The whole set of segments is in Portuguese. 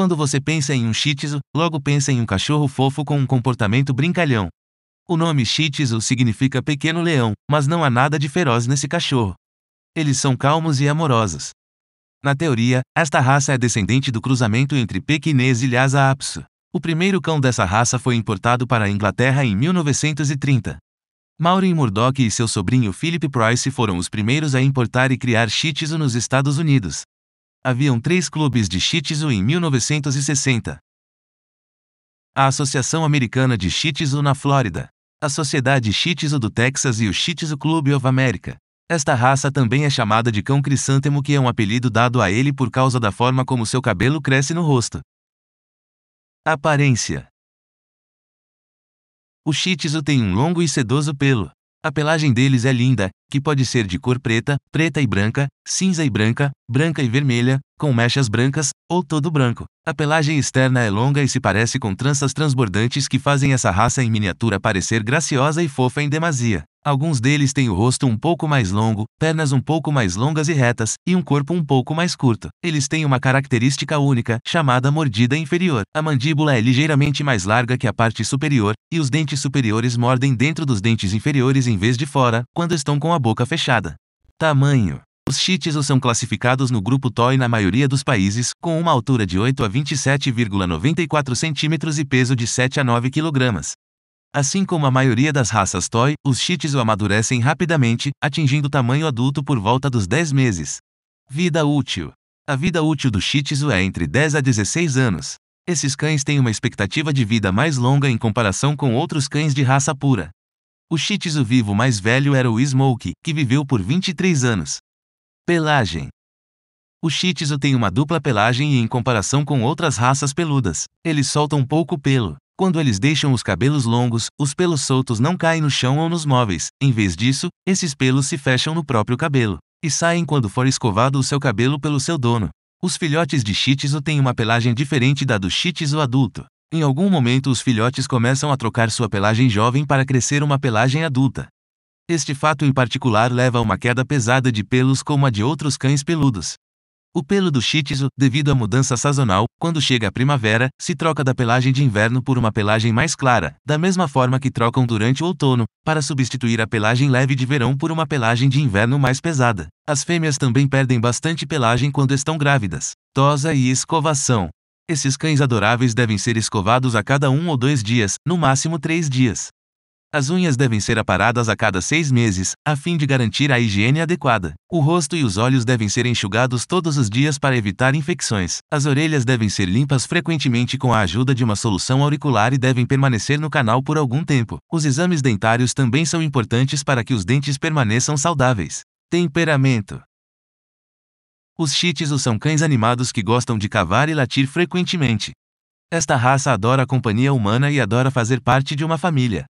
Quando você pensa em um Shih logo pensa em um cachorro fofo com um comportamento brincalhão. O nome Shih significa pequeno leão, mas não há nada de feroz nesse cachorro. Eles são calmos e amorosos. Na teoria, esta raça é descendente do cruzamento entre pequinês e Lhasa apso. O primeiro cão dessa raça foi importado para a Inglaterra em 1930. Maureen Murdoch e seu sobrinho Philip Price foram os primeiros a importar e criar Shih nos Estados Unidos, Haviam três clubes de Shih Tzu em 1960. A Associação Americana de Shih Tzu na Flórida, a Sociedade Shih Tzu do Texas e o Shih Tzu Club of America. Esta raça também é chamada de cão crisântemo que é um apelido dado a ele por causa da forma como seu cabelo cresce no rosto. Aparência O Shih Tzu tem um longo e sedoso pelo. A pelagem deles é linda, que pode ser de cor preta, preta e branca, cinza e branca, branca e vermelha, com mechas brancas, ou todo branco. A pelagem externa é longa e se parece com tranças transbordantes que fazem essa raça em miniatura parecer graciosa e fofa em demasia. Alguns deles têm o rosto um pouco mais longo, pernas um pouco mais longas e retas, e um corpo um pouco mais curto. Eles têm uma característica única, chamada mordida inferior. A mandíbula é ligeiramente mais larga que a parte superior, e os dentes superiores mordem dentro dos dentes inferiores em vez de fora, quando estão com a boca fechada. Tamanho os Shih são classificados no grupo TOI na maioria dos países, com uma altura de 8 a 27,94 cm e peso de 7 a 9 kg. Assim como a maioria das raças toy, os Shih amadurecem rapidamente, atingindo o tamanho adulto por volta dos 10 meses. Vida útil. A vida útil do Shih é entre 10 a 16 anos. Esses cães têm uma expectativa de vida mais longa em comparação com outros cães de raça pura. O Shih vivo mais velho era o Smoke, que viveu por 23 anos. Pelagem. O Shih tem uma dupla pelagem e em comparação com outras raças peludas, eles soltam pouco pelo. Quando eles deixam os cabelos longos, os pelos soltos não caem no chão ou nos móveis, em vez disso, esses pelos se fecham no próprio cabelo e saem quando for escovado o seu cabelo pelo seu dono. Os filhotes de Shih têm uma pelagem diferente da do Shih adulto. Em algum momento, os filhotes começam a trocar sua pelagem jovem para crescer uma pelagem adulta. Este fato em particular leva a uma queda pesada de pelos como a de outros cães peludos. O pelo do Chitizo, devido à mudança sazonal, quando chega a primavera, se troca da pelagem de inverno por uma pelagem mais clara, da mesma forma que trocam durante o outono, para substituir a pelagem leve de verão por uma pelagem de inverno mais pesada. As fêmeas também perdem bastante pelagem quando estão grávidas. Tosa e escovação. Esses cães adoráveis devem ser escovados a cada um ou dois dias, no máximo três dias. As unhas devem ser aparadas a cada seis meses, a fim de garantir a higiene adequada. O rosto e os olhos devem ser enxugados todos os dias para evitar infecções. As orelhas devem ser limpas frequentemente com a ajuda de uma solução auricular e devem permanecer no canal por algum tempo. Os exames dentários também são importantes para que os dentes permaneçam saudáveis. Temperamento Os Shih são cães animados que gostam de cavar e latir frequentemente. Esta raça adora a companhia humana e adora fazer parte de uma família.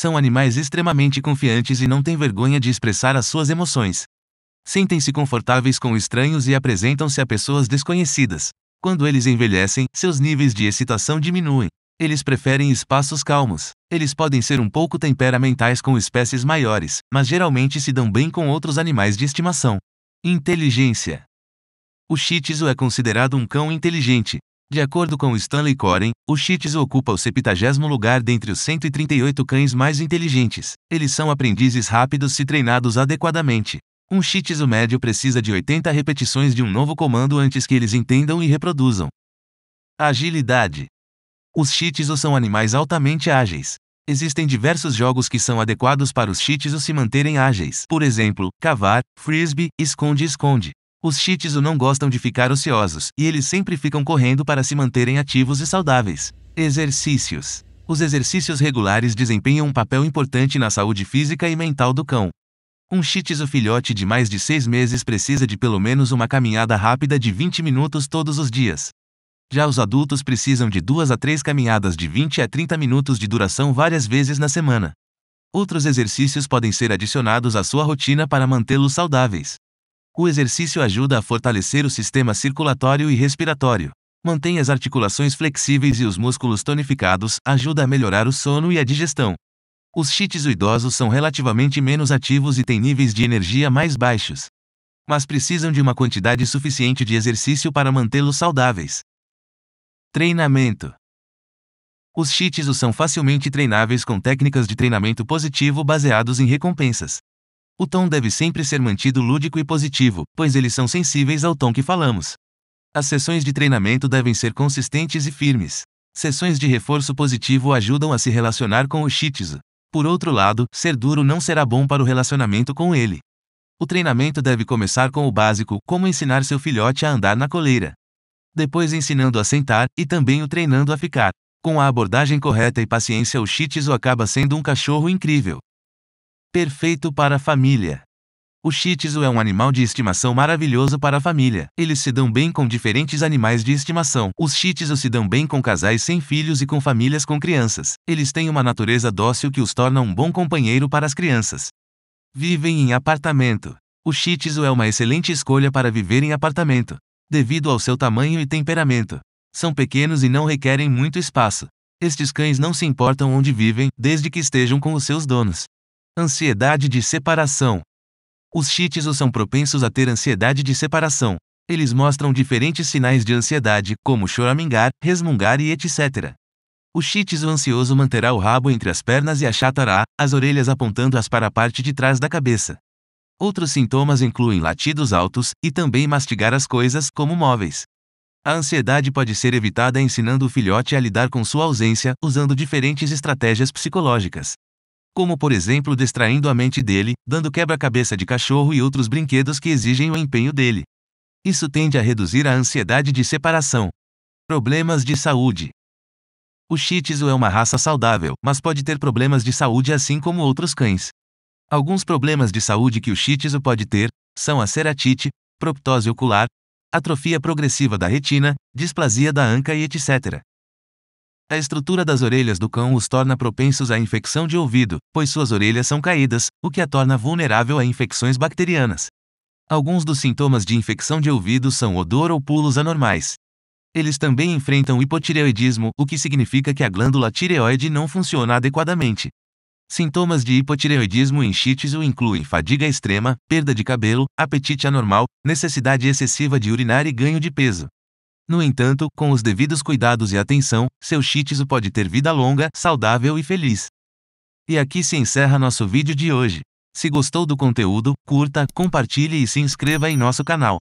São animais extremamente confiantes e não têm vergonha de expressar as suas emoções. Sentem-se confortáveis com estranhos e apresentam-se a pessoas desconhecidas. Quando eles envelhecem, seus níveis de excitação diminuem. Eles preferem espaços calmos. Eles podem ser um pouco temperamentais com espécies maiores, mas geralmente se dão bem com outros animais de estimação. Inteligência: O Shih Tzu é considerado um cão inteligente, de acordo com Stanley Coren, o Shih ocupa o 70 lugar dentre os 138 cães mais inteligentes. Eles são aprendizes rápidos se treinados adequadamente. Um Shih médio precisa de 80 repetições de um novo comando antes que eles entendam e reproduzam. Agilidade. Os Shih são animais altamente ágeis. Existem diversos jogos que são adequados para os Shih se manterem ágeis. Por exemplo, cavar, frisbee, esconde-esconde. Os Shih não gostam de ficar ociosos, e eles sempre ficam correndo para se manterem ativos e saudáveis. Exercícios. Os exercícios regulares desempenham um papel importante na saúde física e mental do cão. Um Shih filhote de mais de 6 meses precisa de pelo menos uma caminhada rápida de 20 minutos todos os dias. Já os adultos precisam de duas a três caminhadas de 20 a 30 minutos de duração várias vezes na semana. Outros exercícios podem ser adicionados à sua rotina para mantê-los saudáveis. O exercício ajuda a fortalecer o sistema circulatório e respiratório. Mantém as articulações flexíveis e os músculos tonificados, ajuda a melhorar o sono e a digestão. Os idosos são relativamente menos ativos e têm níveis de energia mais baixos. Mas precisam de uma quantidade suficiente de exercício para mantê-los saudáveis. Treinamento: Os shih são facilmente treináveis com técnicas de treinamento positivo baseados em recompensas. O tom deve sempre ser mantido lúdico e positivo, pois eles são sensíveis ao tom que falamos. As sessões de treinamento devem ser consistentes e firmes. Sessões de reforço positivo ajudam a se relacionar com o Shitsu. Por outro lado, ser duro não será bom para o relacionamento com ele. O treinamento deve começar com o básico, como ensinar seu filhote a andar na coleira. Depois ensinando a sentar e também o treinando a ficar. Com a abordagem correta e paciência, o Shih acaba sendo um cachorro incrível. Perfeito para a família. O Shih Tzu é um animal de estimação maravilhoso para a família. Eles se dão bem com diferentes animais de estimação. Os Shih Tzu se dão bem com casais sem filhos e com famílias com crianças. Eles têm uma natureza dócil que os torna um bom companheiro para as crianças. Vivem em apartamento. O Shih Tzu é uma excelente escolha para viver em apartamento, devido ao seu tamanho e temperamento. São pequenos e não requerem muito espaço. Estes cães não se importam onde vivem, desde que estejam com os seus donos. Ansiedade de separação. Os shih são propensos a ter ansiedade de separação. Eles mostram diferentes sinais de ansiedade, como choramingar, resmungar e etc. O shih ansioso manterá o rabo entre as pernas e achatará as orelhas apontando-as para a parte de trás da cabeça. Outros sintomas incluem latidos altos e também mastigar as coisas, como móveis. A ansiedade pode ser evitada ensinando o filhote a lidar com sua ausência, usando diferentes estratégias psicológicas como por exemplo distraindo a mente dele, dando quebra-cabeça de cachorro e outros brinquedos que exigem o empenho dele. Isso tende a reduzir a ansiedade de separação. Problemas de saúde. O Shih Tzu é uma raça saudável, mas pode ter problemas de saúde assim como outros cães. Alguns problemas de saúde que o Shih Tzu pode ter são a ceratite, proptose ocular, atrofia progressiva da retina, displasia da anca e etc. A estrutura das orelhas do cão os torna propensos à infecção de ouvido, pois suas orelhas são caídas, o que a torna vulnerável a infecções bacterianas. Alguns dos sintomas de infecção de ouvido são odor ou pulos anormais. Eles também enfrentam hipotireoidismo, o que significa que a glândula tireoide não funciona adequadamente. Sintomas de hipotireoidismo em Shih incluem fadiga extrema, perda de cabelo, apetite anormal, necessidade excessiva de urinar e ganho de peso. No entanto, com os devidos cuidados e atenção, seu Shih pode ter vida longa, saudável e feliz. E aqui se encerra nosso vídeo de hoje. Se gostou do conteúdo, curta, compartilhe e se inscreva em nosso canal.